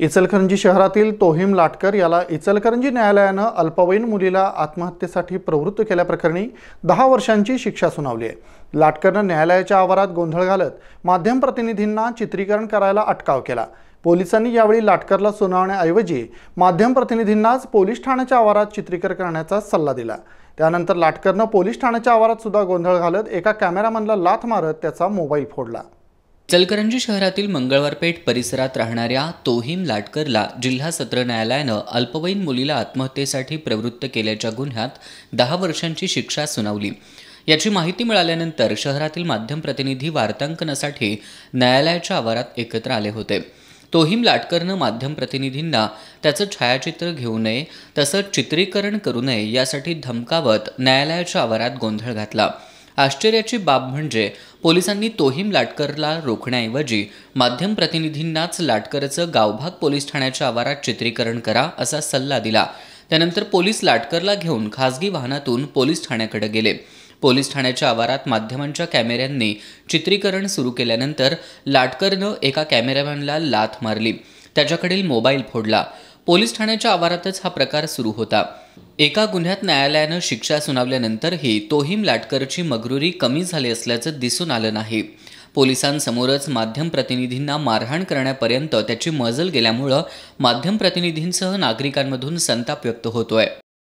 इचलकरंजी शहरातील तोहिम लाटकर याला इचलकरंजी न्यायालयानं अल्पवयीन मुलीला आत्महत्येसाठी प्रवृत्त केल्याप्रकरणी दहा वर्षांची शिक्षा सुनावली आहे लाटकरनं न्यायालयाच्या आवारात गोंधळ घालत माध्यम प्रतिनिधींना चित्रीकरण करायला अटकाव केला पोलिसांनी यावेळी लाटकरला सुनावण्याऐवजी माध्यम प्रतिनिधींनाच पोलीस ठाण्याच्या आवारात चित्रीकरण करण्याचा सल्ला दिला त्यानंतर लाटकरनं पोलीस ठाण्याच्या आवारात सुद्धा गोंधळ घालत एका कॅमेरामनला लाथ मारत त्याचा मोबाईल फोडला चलकरंजी शहरातील मंगळवारपेठ परिसरात राहणाऱ्या तोहीम लाटकरला जिल्हा सत्र न्यायालयानं अल्पवयीन मुलीला आत्महत्येसाठी प्रवृत्त केल्याच्या गुन्ह्यात दहा वर्षांची शिक्षा सुनावली याची माहिती मिळाल्यानंतर शहरातील माध्यम प्रतिनिधी वार्तांकनासाठी न्यायालयाच्या आवारात एकत्र आले होते तोहीम लाटकरनं माध्यम प्रतिनिधींना त्याचं छायाचित्र घेऊ नये तसंच चित्रीकरण करू नये यासाठी धमकावत न्यायालयाच्या आवारात गोंधळ घातला आश्चर्याची बाब म्हणजे पोलिसांनी तोहीम लाटकरला रोखण्याऐवजी माध्यम प्रतिनिधींनाच लाटकरचं गावभाग पोलीस ठाण्याच्या आवारात चित्रीकरण करा असा सल्ला दिला त्यानंतर पोलीस लाटकरला घेऊन खासगी वाहनातून पोलीस ठाण्याकडे गेले पोलीस ठाण्याच्या आवारात माध्यमांच्या कॅमेऱ्यांनी चित्रीकरण सुरू केल्यानंतर लाटकरनं एका कॅमेरामॅनला लाथ मारली त्याच्याकडील मोबाईल फोडला पोलीस ठाण्याच्या आवारातच हा प्रकार सुरू होता एका गुन्ह्यात न्यायालयानं शिक्षा सुनावल्यानंतरही तोहीम लाटकरची मगरुरी कमी झाली असल्याचं दिसून आलं नाही पोलिसांसमोरच माध्यम प्रतिनिधींना मारहाण करण्यापर्यंत त्याची मजल गेल्यामुळं माध्यम प्रतिनिधींसह नागरिकांमधून संताप व्यक्त होतोय